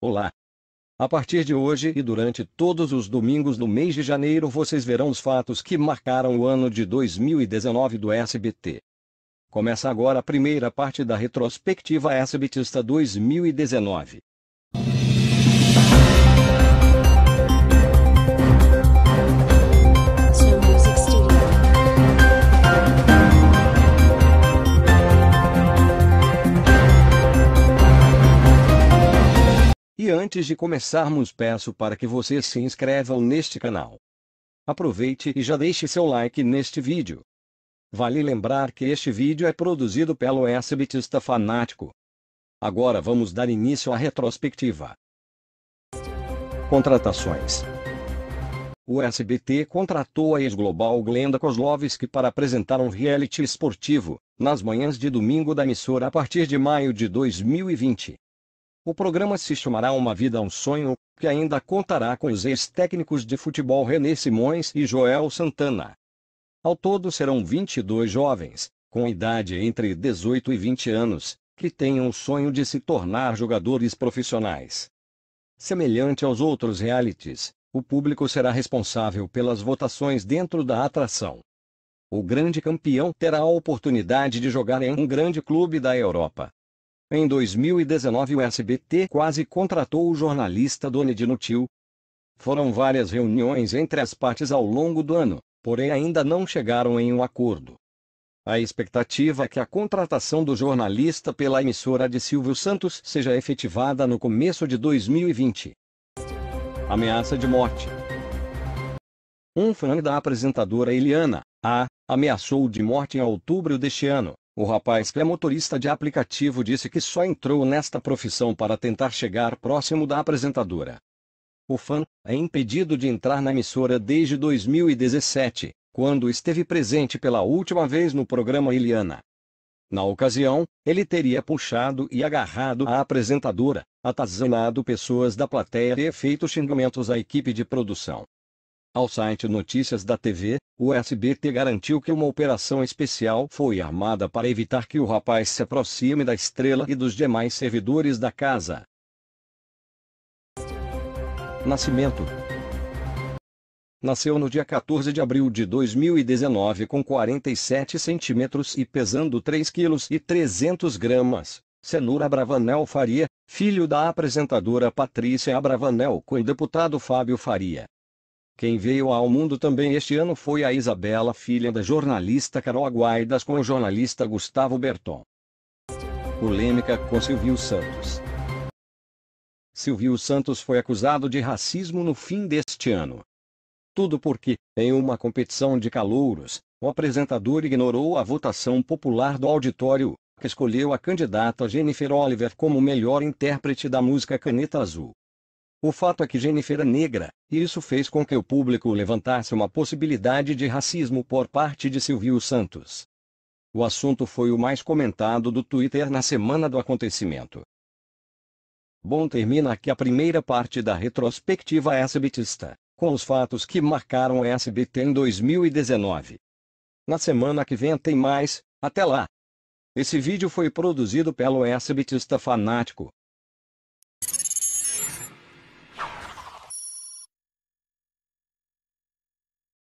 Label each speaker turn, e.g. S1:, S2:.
S1: Olá! A partir de hoje e durante todos os domingos do mês de janeiro vocês verão os fatos que marcaram o ano de 2019 do SBT. Começa agora a primeira parte da retrospectiva SBTista 2019. E antes de começarmos peço para que vocês se inscrevam neste canal. Aproveite e já deixe seu like neste vídeo. Vale lembrar que este vídeo é produzido pelo SBTista Fanático. Agora vamos dar início à retrospectiva. Contratações o SBT contratou a ex-global Glenda Kozlovski para apresentar um reality esportivo, nas manhãs de domingo da emissora a partir de maio de 2020. O programa se chamará Uma Vida um Sonho, que ainda contará com os ex-técnicos de futebol René Simões e Joel Santana. Ao todo serão 22 jovens, com idade entre 18 e 20 anos, que tenham o sonho de se tornar jogadores profissionais. Semelhante aos outros realities, o público será responsável pelas votações dentro da atração. O grande campeão terá a oportunidade de jogar em um grande clube da Europa, em 2019 o SBT quase contratou o jornalista Doni Dinutil. Foram várias reuniões entre as partes ao longo do ano, porém ainda não chegaram em um acordo. A expectativa é que a contratação do jornalista pela emissora de Silvio Santos seja efetivada no começo de 2020. Ameaça de morte. Um fã da apresentadora Eliana A ameaçou de morte em outubro deste ano, o rapaz que é motorista de aplicativo disse que só entrou nesta profissão para tentar chegar próximo da apresentadora. O fã é impedido de entrar na emissora desde 2017, quando esteve presente pela última vez no programa Iliana. Na ocasião, ele teria puxado e agarrado a apresentadora, atazanado pessoas da plateia e feito xingamentos à equipe de produção. Ao site Notícias da TV, o SBT garantiu que uma operação especial foi armada para evitar que o rapaz se aproxime da estrela e dos demais servidores da casa. Nascimento Nasceu no dia 14 de abril de 2019 com 47 centímetros e pesando 3 quilos e 300 gramas. Senura Bravanel Faria, filho da apresentadora Patrícia Abravanel com o deputado Fábio Faria. Quem veio ao mundo também este ano foi a Isabela, filha da jornalista Carol Aguaidas com o jornalista Gustavo Berton. Polêmica com Silvio Santos. Silvio Santos foi acusado de racismo no fim deste ano. Tudo porque, em uma competição de calouros, o apresentador ignorou a votação popular do auditório, que escolheu a candidata Jennifer Oliver como melhor intérprete da música Caneta Azul. O fato é que Jennifer é negra, e isso fez com que o público levantasse uma possibilidade de racismo por parte de Silvio Santos. O assunto foi o mais comentado do Twitter na semana do acontecimento. Bom termina aqui a primeira parte da retrospectiva SBTista, com os fatos que marcaram a SBT em 2019. Na semana que vem tem mais, até lá! Esse vídeo foi produzido pelo SBTista Fanático.